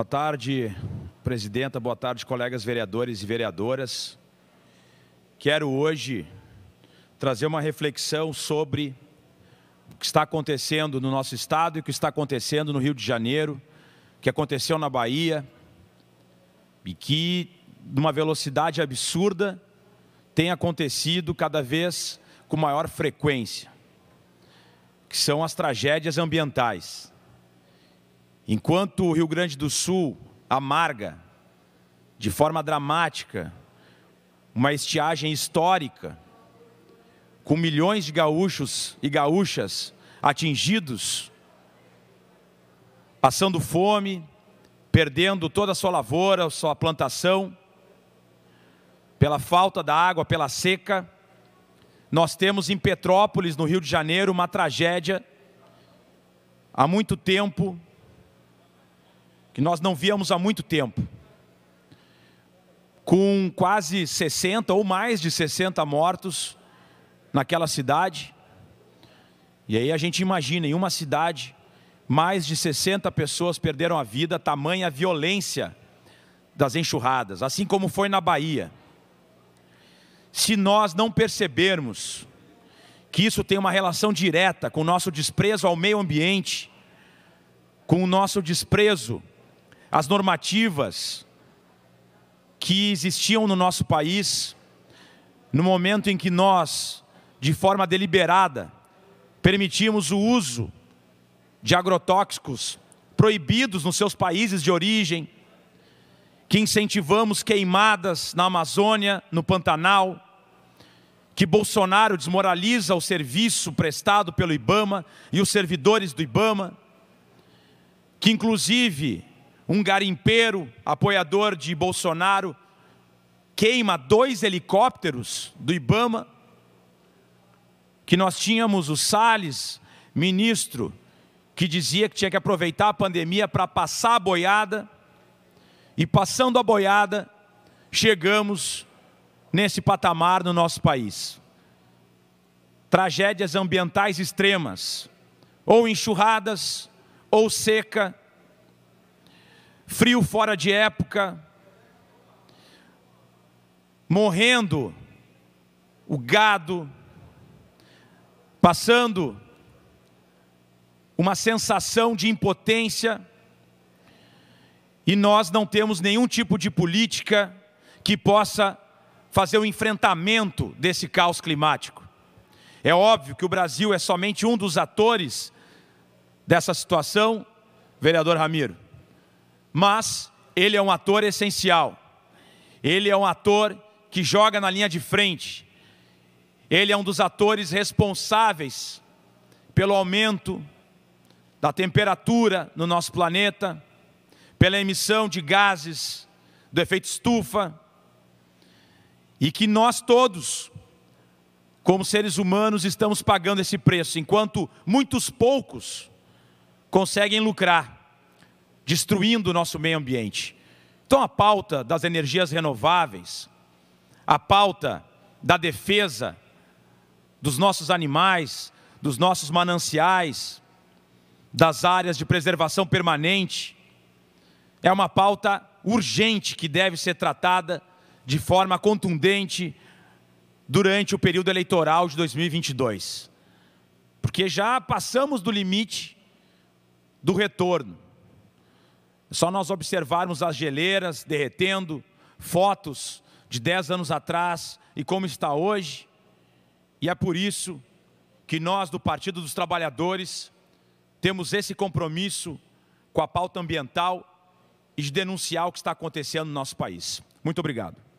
Boa tarde, presidenta. Boa tarde, colegas vereadores e vereadoras. Quero hoje trazer uma reflexão sobre o que está acontecendo no nosso estado e o que está acontecendo no Rio de Janeiro, o que aconteceu na Bahia e que, numa velocidade absurda, tem acontecido cada vez com maior frequência, que são as tragédias ambientais. Enquanto o Rio Grande do Sul amarga de forma dramática uma estiagem histórica, com milhões de gaúchos e gaúchas atingidos, passando fome, perdendo toda a sua lavoura, a sua plantação, pela falta da água, pela seca. Nós temos em Petrópolis, no Rio de Janeiro, uma tragédia há muito tempo que nós não víamos há muito tempo. Com quase 60 ou mais de 60 mortos naquela cidade. E aí a gente imagina, em uma cidade, mais de 60 pessoas perderam a vida, tamanha violência das enxurradas, assim como foi na Bahia. Se nós não percebermos que isso tem uma relação direta com o nosso desprezo ao meio ambiente, com o nosso desprezo as normativas que existiam no nosso país, no momento em que nós, de forma deliberada, permitimos o uso de agrotóxicos proibidos nos seus países de origem, que incentivamos queimadas na Amazônia, no Pantanal, que Bolsonaro desmoraliza o serviço prestado pelo Ibama e os servidores do Ibama, que inclusive um garimpeiro, apoiador de Bolsonaro, queima dois helicópteros do Ibama, que nós tínhamos o Salles, ministro, que dizia que tinha que aproveitar a pandemia para passar a boiada, e passando a boiada, chegamos nesse patamar no nosso país. Tragédias ambientais extremas, ou enxurradas, ou seca, frio fora de época, morrendo o gado, passando uma sensação de impotência, e nós não temos nenhum tipo de política que possa fazer o enfrentamento desse caos climático. É óbvio que o Brasil é somente um dos atores dessa situação, vereador Ramiro mas ele é um ator essencial. Ele é um ator que joga na linha de frente. Ele é um dos atores responsáveis pelo aumento da temperatura no nosso planeta, pela emissão de gases do efeito estufa, e que nós todos, como seres humanos, estamos pagando esse preço, enquanto muitos poucos conseguem lucrar destruindo o nosso meio ambiente. Então, a pauta das energias renováveis, a pauta da defesa dos nossos animais, dos nossos mananciais, das áreas de preservação permanente, é uma pauta urgente que deve ser tratada de forma contundente durante o período eleitoral de 2022. Porque já passamos do limite do retorno. Só nós observarmos as geleiras derretendo, fotos de 10 anos atrás e como está hoje, e é por isso que nós do Partido dos Trabalhadores temos esse compromisso com a pauta ambiental e de denunciar o que está acontecendo no nosso país. Muito obrigado.